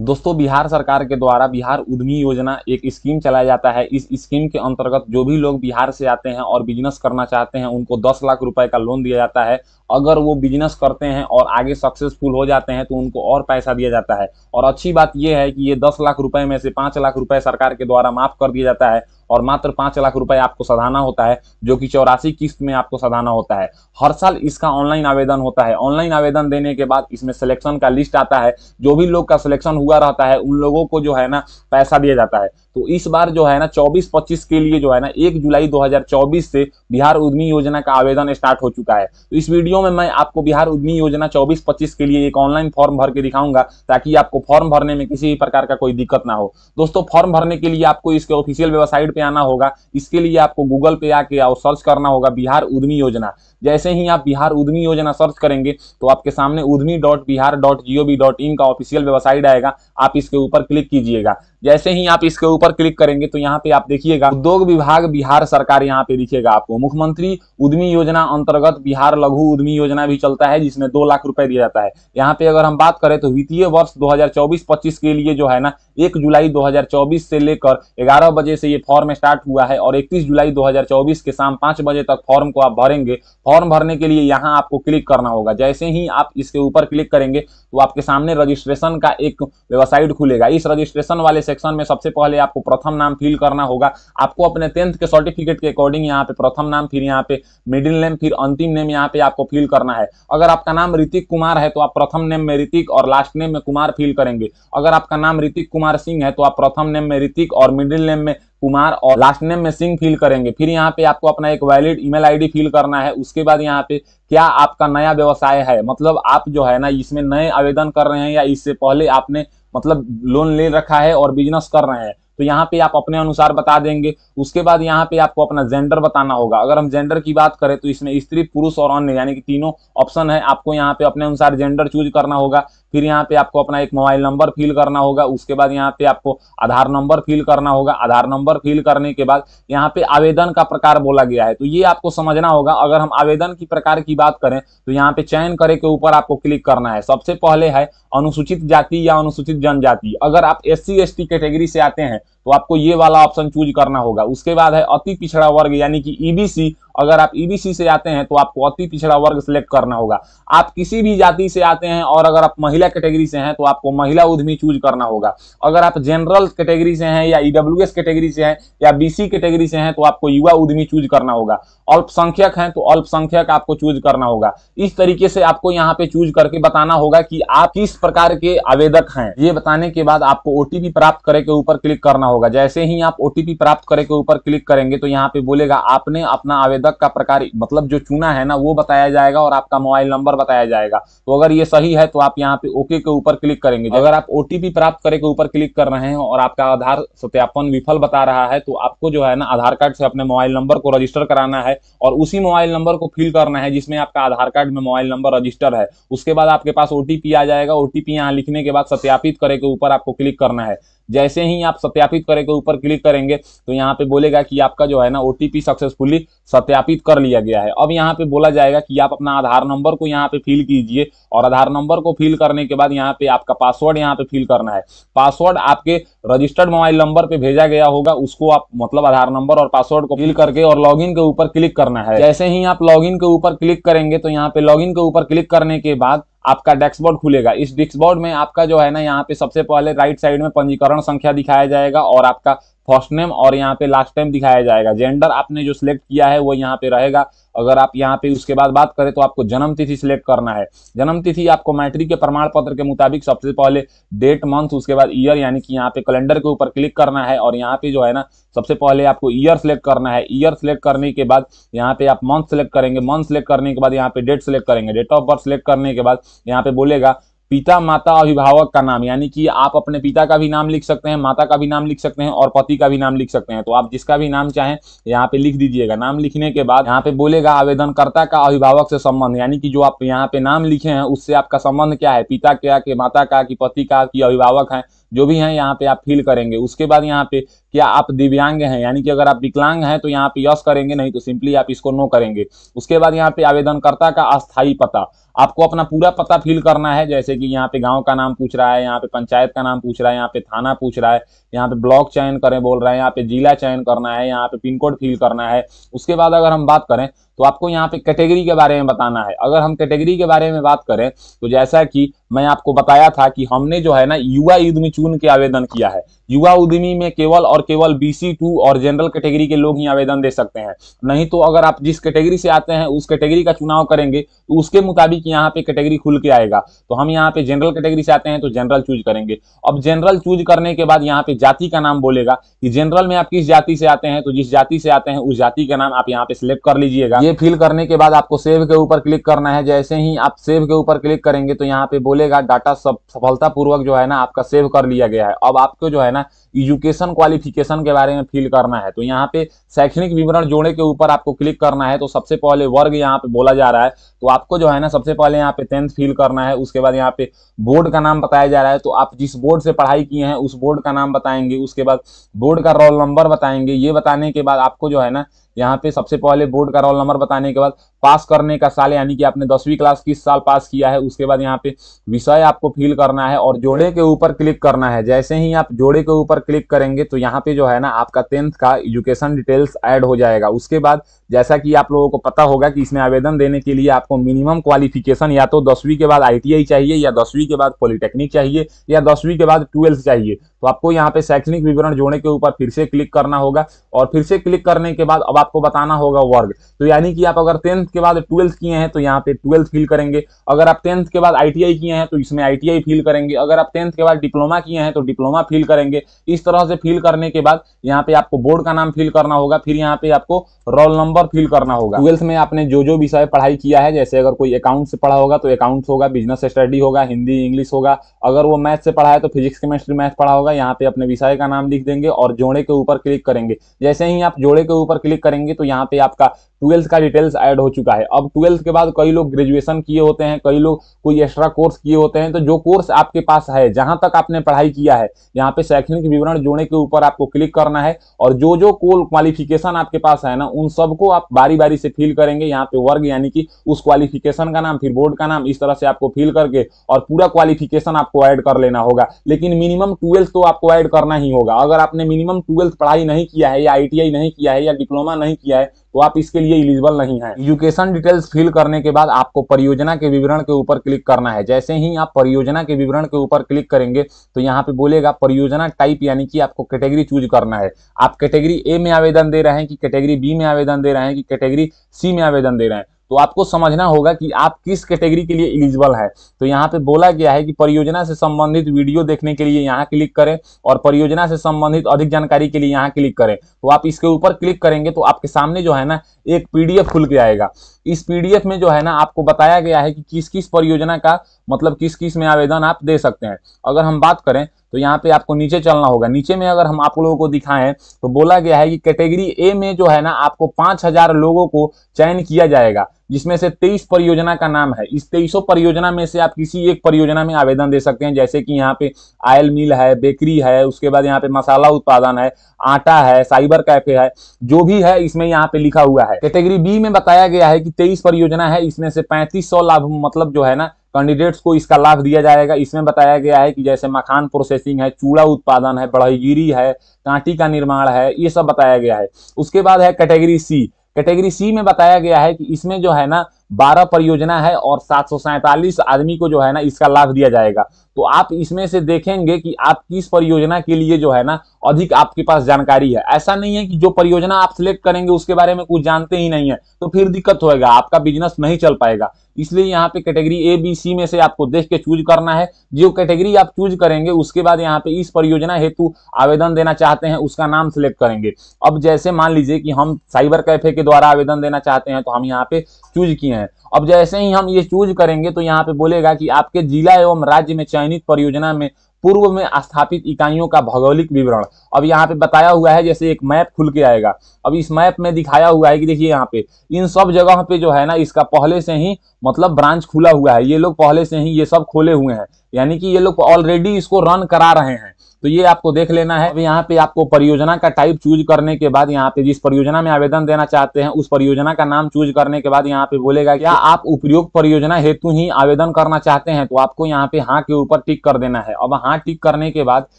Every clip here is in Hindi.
दोस्तों बिहार सरकार के द्वारा बिहार उद्यमी योजना एक स्कीम चलाया जाता है इस स्कीम के अंतर्गत जो भी लोग बिहार से आते हैं और बिजनेस करना चाहते हैं उनको 10 लाख रुपए का लोन दिया जाता है अगर वो बिजनेस करते हैं और आगे सक्सेसफुल हो जाते हैं तो उनको और पैसा दिया जाता है और अच्छी बात यह है कि ये दस लाख रुपए में से पांच लाख रुपए सरकार के द्वारा माफ कर दिया जाता है और मात्र पांच लाख रुपए आपको सधाना होता है जो कि चौरासी किस्त में आपको सधाना होता है हर साल इसका ऑनलाइन आवेदन होता है ऑनलाइन आवेदन देने के बाद इसमें सिलेक्शन का लिस्ट आता है जो भी लोग का सिलेक्शन हुआ रहता है उन लोगों को जो है ना पैसा दिया जाता है तो इस बार जो है ना 24-25 के लिए जो है ना 1 जुलाई 2024 से बिहार उद्यमी योजना का आवेदन स्टार्ट हो चुका है तो इस वीडियो में मैं आपको बिहार उद्यमी योजना 24-25 के लिए एक ऑनलाइन फॉर्म भर के दिखाऊंगा ताकि आपको फॉर्म भरने में किसी भी प्रकार का कोई दिक्कत ना हो दोस्तों फॉर्म भरने के लिए आपको इसके ऑफिशियल वेबसाइट पर आना होगा इसके लिए आपको गूगल पे आके और सर्च करना होगा बिहार उद्यमी योजना जैसे ही आप बिहार उद्यमी योजना सर्च करेंगे तो आपके सामने Udyami dot Bihar dot dot in का ऑफिशियल वेबसाइट आएगा आप इसके ऊपर क्लिक कीजिएगा जैसे ही आप इसके ऊपर क्लिक करेंगे तो यहाँ पे आप देखिएगा उद्योग विभाग बिहार सरकार यहाँ पे दिखेगा आपको मुख्यमंत्री उद्यमी योजना अंतर्गत बिहार लघु उद्यमी योजना भी चलता है जिसमें दो लाख रुपए दिया जाता है यहाँ पे अगर हम बात करें तो वित्तीय वर्ष दो हजार के लिए जो है ना एक जुलाई 2024 से लेकर 11 बजे से ये फॉर्म स्टार्ट हुआ है और 31 जुलाई 2024 के शाम पांच बजे तक फॉर्म को आप भरेंगे फॉर्म भरने के लिए यहाँ आपको क्लिक करना होगा जैसे ही आप इसके ऊपर क्लिक करेंगे तो आपके सामने रजिस्ट्रेशन का एक वेबसाइट खुलेगा इस रजिस्ट्रेशन वाले सेक्शन में सबसे पहले आपको प्रथम नाम फिल करना होगा आपको अपने टेंथ के सर्टिफिकेट के अकॉर्डिंग यहाँ पे प्रथम नाम फिर यहाँ पे मिडिल नेम फिर अंतिम नेम यहाँ पे आपको फिल करना है अगर आपका नाम ऋतिक कुमार है तो आप प्रथम नेम में ऋतिक और लास्ट नेम में कुमार फिल करेंगे अगर आपका नाम ऋतिक कुमार कुमार सिंह है तो आप प्रथम नेम में ऋतिक और मिडिल नेम में कुमार और लास्ट नेम में सिंह फिल करेंगे फिर यहाँ पे आपको अपना एक वैलिड ईमेल आईडी फिल करना है उसके बाद यहाँ पे क्या आपका नया व्यवसाय है मतलब आप जो है ना इसमें नए आवेदन कर रहे हैं या इससे पहले आपने मतलब लोन ले रखा है और बिजनेस कर रहे हैं तो यहाँ पे आप अपने अनुसार बता देंगे उसके बाद यहाँ पे आपको अपना जेंडर बताना होगा अगर हम जेंडर की बात करें तो इसमें स्त्री पुरुष और अन्य यानी कि तीनों ऑप्शन है आपको यहाँ पे अपने अनुसार जेंडर चूज करना होगा फिर यहाँ पे आपको अपना एक मोबाइल नंबर फिल करना होगा उसके बाद यहाँ पे आपको आधार नंबर फिल करना होगा आधार नंबर फिल करने के बाद यहाँ पे आवेदन का प्रकार बोला गया है तो ये आपको समझना होगा अगर हम आवेदन की प्रकार की बात करें तो यहाँ पे चयन करे के ऊपर आपको क्लिक करना है सबसे पहले है अनुसूचित जाति या अनुसूचित जनजाति अगर आप एस सी कैटेगरी से आते हैं तो आपको ये वाला ऑप्शन चूज करना होगा उसके बाद है अति पिछड़ा वर्ग यानी कि ईबीसी e अगर आप ईबीसी e से आते हैं तो आपको अति पिछड़ा वर्ग सिलेक्ट करना होगा आप किसी भी जाति से आते हैं और अगर आप महिला कैटेगरी से हैं तो आपको महिला उद्यमी चूज करना होगा अगर आप जनरल कैटेगरी से हैं या ईडब्ल्यू e कैटेगरी से हैं या बीसी कैटेगरी से हैं तो आपको युवा उद्यमी चूज करना होगा अल्पसंख्यक हैं तो अल्पसंख्यक आपको चूज करना होगा इस तरीके से आपको यहाँ पे चूज करके बताना होगा कि आप किस प्रकार के आवेदक हैं ये बताने के बाद आपको ओटीपी प्राप्त करे के ऊपर क्लिक करना होगा होगा जैसे ही आप ओटीपी प्राप्त करे के ऊपर क्लिक करेंगे तो यहाँ पे बोलेगा आपने अपना आवेदक का प्रकार मतलब जो चुना है ना वो बताया जाएगा और आपका मोबाइल नंबर बताया जाएगा तो अगर ये सही है तो आप यहाँ पे ओके के ऊपर क्लिक करेंगे अगर आप ओटीपी प्राप्त करे के ऊपर क्लिक कर रहे हैं और आपका आधार सत्यापन विफल बता रहा है तो आपको जो है ना आधार कार्ड से अपने मोबाइल नंबर को रजिस्टर कराना है और उसी मोबाइल नंबर को फिल करना है जिसमें आपका आधार कार्ड में मोबाइल नंबर रजिस्टर है उसके बाद आपके पास ओटीपी आ जाएगा ओटीपी यहाँ लिखने के बाद सत्यापित करे के ऊपर आपको क्लिक करना है जैसे ही आप सत्यापित क्लिक करेंगे ऊपर क्लिक करेंगे तो यहाँ पे बोलेगा कि आपका जो है ना ओटीपी सक्सेसफुली सत्यापित कर लिया गया है अब यहाँ पे बोला जाएगा कि आप अपना आधार नंबर को यहाँ पे फिल कीजिए और आधार नंबर को फिल करने के बाद यहाँ पे आपका पासवर्ड यहाँ पे फिल करना है पासवर्ड आपके रजिस्टर्ड मोबाइल नंबर पे भेजा गया होगा उसको आप मतलब आधार नंबर और पासवर्ड को फिल करके और लॉगिन के ऊपर क्लिक करना है जैसे ही आप लॉगिन के ऊपर क्लिक करेंगे तो यहाँ पे लॉगिन के ऊपर क्लिक करने के बाद आपका डैक्सबोर्ड खुलेगा इस डिस्कबोर्ड में आपका जो है ना यहाँ पे सबसे पहले राइट साइड में पंजीकरण संख्या दिखाया जाएगा और आपका फर्स्ट नेम और यहाँ पे लास्ट टाइम दिखाया जाएगा जेंडर आपने जो सिलेक्ट किया है वो यहाँ पे रहेगा अगर आप यहाँ पे उसके बाद बात करें तो आपको जन्म तिथि सिलेक्ट करना है जन्म तिथि आपको मैट्रिक के प्रमाण पत्र के मुताबिक सबसे पहले डेट मंथ उसके बाद ईयर यानी कि यहाँ पे कैलेंडर के ऊपर क्लिक करना है और यहाँ पे जो है ना सबसे पहले आपको ईयर सेलेक्ट करना है ईयर सेलेक्ट करने के बाद यहाँ पे आप मंथ सेलेक्ट करेंगे मंथ सेलेक्ट करने के बाद यहाँ पे डेट सेलेक्ट करेंगे डेट ऑफ बर्थ सेलेक्ट करने के बाद यहाँ पे बोलेगा पिता माता अभिभावक का नाम यानी कि आप अपने पिता का भी नाम लिख सकते हैं माता का भी नाम लिख सकते हैं और पति का भी नाम लिख सकते हैं तो आप जिसका भी नाम चाहें यहाँ पे लिख दीजिएगा नाम लिखने के बाद यहाँ पे बोलेगा आवेदनकर्ता का अभिभावक से संबंध यानी कि जो आप यहाँ पे नाम लिखे हैं उससे आपका संबंध क्या है पिता क्या कि माता का कि पति का कि अभिभावक है जो भी है यहाँ पे आप फिल करेंगे उसके बाद यहाँ पे क्या आप दिव्यांग हैं यानी कि अगर आप विकलांग हैं तो यहाँ पे यस करेंगे नहीं तो सिंपली आप इसको नो करेंगे उसके बाद यहाँ पे आवेदनकर्ता का अस्थायी पता आपको अपना पूरा पता फिल करना है जैसे कि यहाँ पे गांव का नाम पूछ रहा है यहाँ पे पंचायत का नाम पूछ रहा है यहाँ पे थाना पूछ रहा है यहाँ पे ब्लॉक चयन करें बोल रहे हैं यहाँ पे जिला चयन करना है यहाँ पे पिन कोड फिल करना है उसके बाद अगर हम बात करें तो आपको यहाँ पे कैटेगरी के बारे में बताना है अगर हम कैटेगरी के बारे में बात करें तो जैसा कि मैं आपको बताया था कि हमने जो है ना युवा उद्यमी चुन के आवेदन किया है युवा उद्यमी में केवल और केवल बीसी टू और जनरल कैटेगरी के लोग ही आवेदन दे सकते हैं नहीं तो अगर आप जिस कैटेगरी से आते हैं उस कैटेगरी का चुनाव करेंगे तो उसके मुताबिक यहाँ पे कैटेगरी खुल के आएगा तो हम यहाँ पे जनरल कैटेगरी से आते हैं तो जनरल चूज करेंगे अब जनरल चूज करने के बाद यहाँ पे जाति का नाम बोलेगा कि जनरल में आप किस जाति से आते हैं तो जिस जाति से आते हैं उस जाति का नाम आप यहाँ पे सिलेक्ट कर लीजिएगा ये फिल करने के बाद आपको सेव के ऊपर क्लिक करना है जैसे ही आप सेव के ऊपर क्लिक करेंगे तो यहाँ पे बोले बोलेगा डाटा सब सफलतापूर्वक जो है ना आपका सेव कर लिया गया है अब आपको जो है ना एजुकेशन क्वालिफिकेशन के बारे में फिल करना है तो यहाँ पे शैक्षणिक विवरण जोड़े के ऊपर आपको क्लिक करना है तो सबसे पहले वर्ग यहाँ पे बोला जा रहा है तो आपको जो है ना सबसे पहले यहाँ पे टेंथ फिल करना है उसके बाद यहाँ पे बोर्ड का नाम बताया जा रहा है तो आप जिस बोर्ड से पढ़ाई किए हैं उस बोर्ड का नाम बताएंगे उसके बाद बोर्ड का रोल नंबर बताएंगे ये बताने के बाद आपको जो है ना यहाँ पे सबसे पहले बोर्ड का रोल नंबर बताने के बाद पास करने का साल यानी कि आपने दसवीं क्लास किस साल पास किया है उसके बाद यहाँ पे विषय आपको फिल करना है और जोड़े के ऊपर क्लिक करना है जैसे ही आप जोड़े के ऊपर क्लिक करेंगे तो यहाँ पे जो है ना आपका टेंथ का एजुकेशन डिटेल्स ऐड हो जाएगा उसके बाद जैसा कि आप लोगों को पता होगा कि इसमें आवेदन देने के लिए आपको मिनिमम क्वालिफिकेशन या तो दसवीं के बाद आईटीआई चाहिए या दसवीं के बाद पॉलिटेक्निक चाहिए या दसवीं के बाद ट्वेल्थ चाहिए तो आपको यहाँ पे शैक्षणिक विवरण जोड़ने के ऊपर फिर से क्लिक करना होगा और फिर से क्लिक करने के बाद अब आपको बताना होगा वर्ग तो यानी कि आप अगर टेंथ के बाद ट्वेल्थ किए हैं तो यहाँ पे ट्वेल्थ फिल करेंगे अगर आप टेंथ के बाद आईटीआई किए हैं तो इसमें आईटीआई फिल करेंगे अगर आप टेंथ के बाद डिप्लोमा किए हैं तो डिप्लोमा फिल करेंगे इस तरह से फिल करने के बाद यहाँ पे आपको बोर्ड का नाम फिल करना होगा फिर यहाँ पे आपको रोल नंबर कम्फर्ट फिल करना होगा ट्वेल्थ में आपने जो जो विषय पढ़ाई किया है जैसे अगर कोई अकाउंट से पढ़ा होगा तो अकाउंट होगा बिजनेस स्टडी होगा हिंदी इंग्लिश होगा अगर वो मैथ से पढ़ा है तो फिजिक्स केमिस्ट्री मैथ पढ़ा होगा यहाँ पे अपने विषय का नाम लिख देंगे और जोड़े के ऊपर क्लिक करेंगे जैसे ही आप जोड़े के ऊपर क्लिक करेंगे तो यहाँ पे आपका ट्वेल्थ का डिटेल्स ऐड हो चुका है अब ट्वेल्थ के बाद कई लोग ग्रेजुएशन किए होते हैं कई लोग कोई एक्स्ट्रा कोर्स किए होते हैं तो जो कोर्स आपके पास है जहां तक आपने पढ़ाई किया है यहाँ पे शैक्षणिक विवरण जोड़ने के ऊपर आपको क्लिक करना है और जो जो कोल क्वालिफिकेशन आपके पास है ना उन सबको आप बारी बारी से फिल करेंगे यहाँ पे वर्ग यानी कि उस क्वालिफिकेशन का नाम फिर बोर्ड का नाम इस तरह से आपको फिल करके और पूरा क्वालिफिकेशन आपको ऐड कर लेना होगा लेकिन मिनिमम ट्वेल्थ तो आपको ऐड करना ही होगा अगर आपने मिनिमम ट्वेल्थ पढ़ाई नहीं किया है या आई नहीं किया है या डिप्लोमा नहीं किया है तो आप इसके लिए इलिजिबल नहीं है एजुकेशन डिटेल्स फिल करने के बाद आपको परियोजना के विवरण के ऊपर क्लिक करना है जैसे ही आप परियोजना के विवरण के ऊपर क्लिक करेंगे तो यहाँ पे बोलेगा परियोजना टाइप यानी कि आपको कैटेगरी चूज करना है आप कैटेगरी ए में आवेदन दे रहे हैं कि कैटेगरी बी में आवेदन दे रहे हैं कि कैटेगरी सी में आवेदन दे रहे हैं तो आपको समझना होगा कि आप किस कैटेगरी के लिए इलिजिबल है तो यहाँ पे बोला गया है कि परियोजना से संबंधित वीडियो देखने के लिए यहाँ क्लिक करें और परियोजना से संबंधित अधिक जानकारी के लिए यहाँ क्लिक करें तो आप इसके ऊपर क्लिक करेंगे तो आपके सामने जो है ना एक पीडीएफ खुल के आएगा इस पीडीएफ में जो है ना आपको बताया गया है कि किस किस परियोजना का मतलब किस किस में आवेदन आप दे सकते हैं अगर हम बात करें तो यहाँ पे आपको नीचे चलना होगा नीचे में अगर हम आप लोगों को दिखाएं तो बोला गया है कि कैटेगरी ए में जो है ना आपको पांच हजार लोगों को चयन किया जाएगा जिसमें से तेईस परियोजना का नाम है इस तेईसों परियोजना में से आप किसी एक परियोजना में आवेदन दे सकते हैं जैसे कि यहाँ पे आयल मिल है बेकरी है उसके बाद यहाँ पे मसाला उत्पादन है आटा है साइबर कैफे है जो भी है इसमें यहाँ पे लिखा हुआ है कैटेगरी बी में बताया गया है कि तेईस परियोजना है इसमें से पैंतीस लाभ मतलब जो है ना कैंडिडेट्स को इसका लाभ दिया जाएगा इसमें बताया गया है कि जैसे मखान प्रोसेसिंग है चूड़ा उत्पादन है बढ़ईगिरी है कांटी का निर्माण है ये सब बताया गया है उसके बाद है कैटेगरी सी कैटेगरी सी में बताया गया है कि इसमें जो है ना बारह परियोजना है और सात आदमी को जो है ना इसका लाभ दिया जाएगा तो आप इसमें से देखेंगे कि आप किस परियोजना के लिए जो है ना अधिक आपके पास जानकारी है ऐसा नहीं है कि जो परियोजना आप सिलेक्ट करेंगे उसके बारे में कुछ जानते ही नहीं है तो फिर दिक्कत होएगा आपका बिजनेस नहीं चल पाएगा इसलिए यहाँ पे कैटेगरी ए बी सी में से आपको देख के चूज करना है जो कैटेगरी आप चूज करेंगे उसके बाद यहाँ पे इस परियोजना हेतु आवेदन देना चाहते हैं उसका नाम सिलेक्ट करेंगे अब जैसे मान लीजिए कि हम साइबर कैफे के द्वारा आवेदन देना चाहते हैं तो हम यहाँ पे चूज किए हैं अब जैसे ही हम ये चूज करेंगे तो यहाँ पे बोलेगा कि आपके जिला एवं राज्य में चयनित परियोजना में पूर्व में स्थापित इकाइयों का भौगोलिक विवरण अब यहाँ पे बताया हुआ है जैसे एक मैप खुल के आएगा अब इस मैप में दिखाया हुआ है कि देखिए यहाँ पे इन सब जगह पे जो है ना इसका पहले से ही मतलब ब्रांच खुला हुआ है ये लोग पहले से ही ये सब खोले हुए हैं यानी कि ये लोग ऑलरेडी इसको रन करा रहे हैं तो ये आपको देख लेना है अब यहाँ पे आपको परियोजना का टाइप चूज करने के बाद यहाँ पे जिस परियोजना में आवेदन देना चाहते हैं उस परियोजना का नाम चूज करने के बाद यहाँ पे बोलेगा क्या आप उपयोग परियोजना हेतु ही आवेदन करना चाहते हैं तो आपको यहाँ पे हाँ के ऊपर टिक कर देना है अब हाँ टिक करने के बाद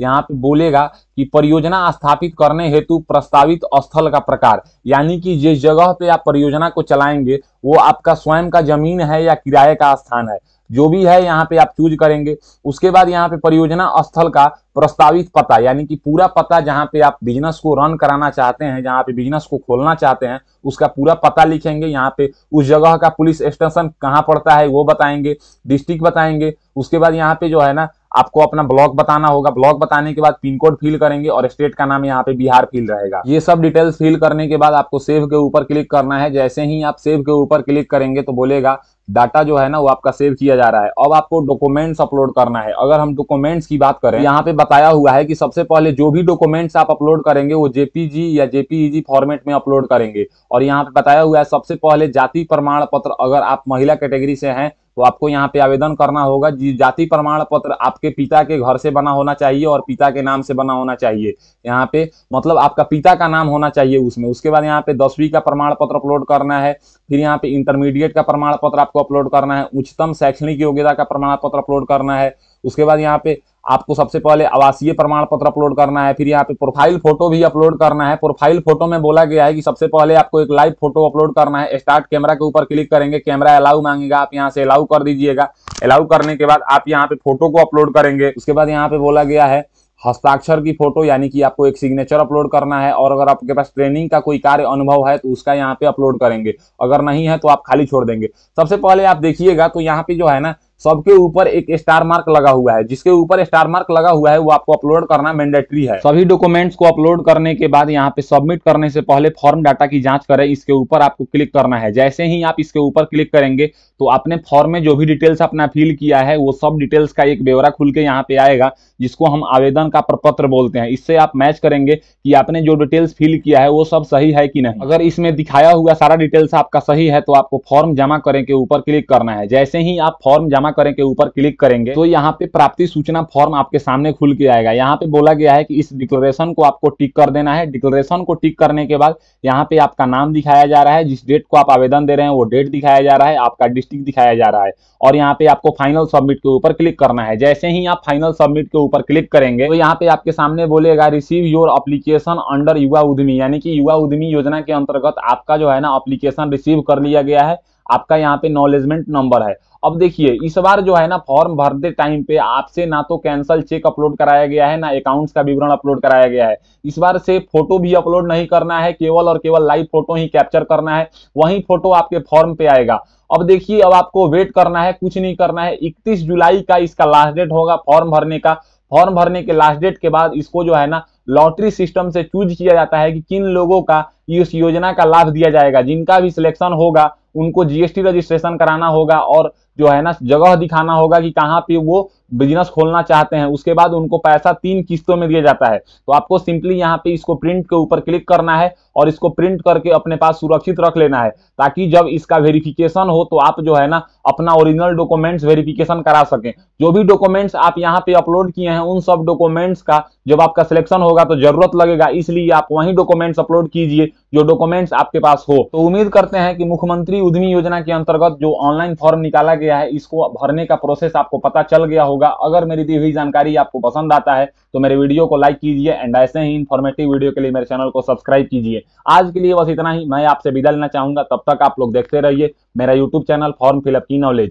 यहाँ पे बोलेगा कि परियोजना स्थापित करने हेतु प्रस्तावित स्थल का प्रकार यानी कि जिस जगह पे आप परियोजना को चलाएंगे वो आपका स्वयं का जमीन है या किराए का स्थान है जो भी है यहाँ पे आप चूज करेंगे उसके बाद यहाँ पे परियोजना स्थल का प्रस्तावित पता यानी कि पूरा पता जहाँ पे आप बिजनेस को रन कराना चाहते हैं जहाँ पे बिजनेस को खोलना चाहते हैं उसका पूरा पता लिखेंगे यहाँ पे उस जगह का पुलिस स्टेशन कहाँ पड़ता है वो बताएंगे डिस्ट्रिक्ट बताएंगे उसके बाद यहाँ पे जो है ना आपको अपना ब्लॉक बताना होगा ब्लॉक बताने के बाद पिन कोड फिल करेंगे और स्टेट का नाम यहाँ पे बिहार फिल रहेगा ये सब डिटेल्स फिल करने के बाद आपको सेव के ऊपर क्लिक करना है जैसे ही आप सेव के ऊपर क्लिक करेंगे तो बोलेगा डाटा जो है ना वो आपका सेव किया जा रहा है अब आपको डॉक्यूमेंट्स अपलोड करना है अगर हम डॉक्यूमेंट्स की बात करें यहाँ पे बताया हुआ है कि सबसे पहले जो भी डॉक्यूमेंट्स आप अपलोड करेंगे वो जेपीजी या जेपीईजी फॉर्मेट में अपलोड करेंगे और यहाँ पे बताया हुआ है सबसे पहले जाति प्रमाण पत्र अगर आप महिला कैटेगरी से हैं तो आपको यहाँ पे आवेदन करना होगा जाति प्रमाण पत्र आपके पिता के घर से बना होना चाहिए और पिता के नाम से बना होना चाहिए यहाँ पे मतलब आपका पिता का नाम होना चाहिए उसमें उसके बाद यहाँ पे दसवीं का प्रमाण पत्र अपलोड करना है फिर यहाँ पे इंटरमीडिएट का प्रमाण पत्र आपको अपलोड करना है उच्चतम शैक्षणिक योग्यता का प्रमाण पत्र अपलोड करना है उसके बाद यहाँ पे आपको सबसे पहले आवासीय प्रमाण पत्र अपलोड करना है फिर यहाँ पे प्रोफाइल फोटो भी अपलोड करना है प्रोफाइल फोटो में बोला गया है कि सबसे पहले आपको एक लाइव फोटो अपलोड करना है स्टार्ट कैमरा के ऊपर क्लिक करेंगे कैमरा अलाउ मांगेगा आप यहाँ से अलाउ कर दीजिएगा अलाउ करने के बाद आप यहाँ पे फोटो को अपलोड करेंगे उसके बाद यहाँ पे बोला गया है हस्ताक्षर की फोटो यानी कि आपको एक सिग्नेचर अपलोड करना है और अगर आपके पास ट्रेनिंग का कोई कार्य अनुभव है तो उसका यहाँ पे अपलोड करेंगे अगर नहीं है तो आप खाली छोड़ देंगे सबसे पहले आप देखिएगा तो यहाँ पे जो है ना सबके ऊपर एक स्टार मार्क लगा हुआ है जिसके ऊपर स्टार मार्क लगा हुआ है वो आपको अपलोड करना मैंडेटरी है सभी डॉक्यूमेंट्स को अपलोड करने के बाद यहाँ पे सबमिट करने से पहले फॉर्म डाटा की जांच करें इसके ऊपर आपको क्लिक करना है जैसे ही आप इसके ऊपर क्लिक करेंगे तो आपने फॉर्म में जो भी डिटेल्स अपना फिल किया है वो सब डिटेल्स का एक ब्यौरा खुल के यहाँ पे आएगा जिसको हम आवेदन का प्रपत्र बोलते हैं इससे आप मैच करेंगे कि आपने जो डिटेल्स फिल किया है वो सब सही है कि नहीं अगर इसमें दिखाया हुआ सारा डिटेल्स आपका सही है तो आपको फॉर्म जमा करें के ऊपर क्लिक करना है जैसे ही आप फॉर्म जमा जमा करें के ऊपर क्लिक करेंगे तो यहाँ पे प्राप्ति सूचना फॉर्म आपके सामने खुल के आएगा यहाँ पे बोला गया है कि इस डिक्लेरेशन को आपको टिक कर देना है डिक्लेरेशन को टिक करने के बाद यहाँ पे आपका नाम दिखाया जा रहा है जिस डेट को आप आवेदन दे रहे हैं वो डेट दिखाया जा रहा है आपका डिस्ट्रिक्ट दिखाया जा रहा है और यहाँ पे आपको फाइनल सबमिट के ऊपर क्लिक करना है जैसे ही आप फाइनल सबमिट के ऊपर क्लिक करेंगे तो यहाँ पे आपके सामने बोलेगा रिसीव योर अप्लीकेशन अंडर युवा उद्यमी यानी कि युवा उद्यमी योजना के अंतर्गत आपका जो है ना अप्लीकेशन रिसीव कर लिया गया है आपका यहाँ पे नॉलेजमेंट नंबर है अब देखिए इस बार जो है ना फॉर्म भरते टाइम पे आपसे ना तो कैंसल चेक अपलोड कराया गया है ना अकाउंट्स का विवरण अपलोड कराया गया है इस बार से फोटो भी अपलोड नहीं करना है केवल और केवल लाइव फोटो ही कैप्चर करना है वही फोटो आपके फॉर्म पे आएगा अब देखिए अब आपको वेट करना है कुछ नहीं करना है इकतीस जुलाई का इसका लास्ट डेट होगा फॉर्म भरने का फॉर्म भरने के लास्ट डेट के बाद इसको जो है ना लॉटरी सिस्टम से चूज किया जाता है कि किन लोगों का इस योजना का लाभ दिया जाएगा जिनका भी सिलेक्शन होगा उनको जीएसटी रजिस्ट्रेशन कराना होगा और जो है ना जगह दिखाना होगा कि कहाँ पे वो बिजनेस खोलना चाहते हैं उसके बाद उनको पैसा तीन किस्तों में दिया जाता है तो आपको सिंपली यहाँ पे इसको प्रिंट के ऊपर क्लिक करना है और इसको प्रिंट करके अपने पास सुरक्षित रख लेना है ताकि जब इसका वेरिफिकेशन हो तो आप जो है ना अपना ओरिजिनल डॉक्यूमेंट्स वेरिफिकेशन करा सकें जो भी डॉक्यूमेंट्स आप यहाँ पे अपलोड किए हैं उन सब डॉक्यूमेंट्स का जब आपका सिलेक्शन होगा तो जरूरत लगेगा इसलिए आप वही डॉक्यूमेंट्स अपलोड कीजिए जो डॉक्यूमेंट्स आपके पास हो तो उम्मीद करते हैं कि मुख्यमंत्री उद्यमी योजना के अंतर्गत जो ऑनलाइन फॉर्म निकाला गया है इसको भरने का प्रोसेस आपको पता चल गया होगा अगर मेरी दी हुई जानकारी आपको पसंद आता है तो मेरे वीडियो को लाइक कीजिए एंड ऐसे ही इन्फॉर्मेटिव वीडियो के लिए मेरे चैनल को सब्सक्राइब कीजिए आज के लिए बस इतना ही मैं आपसे विदा लेना चाहूंगा तब तक आप लोग देखते रहिए मेरा यूट्यूब चैनल फॉर्म फिलअप की नॉलेज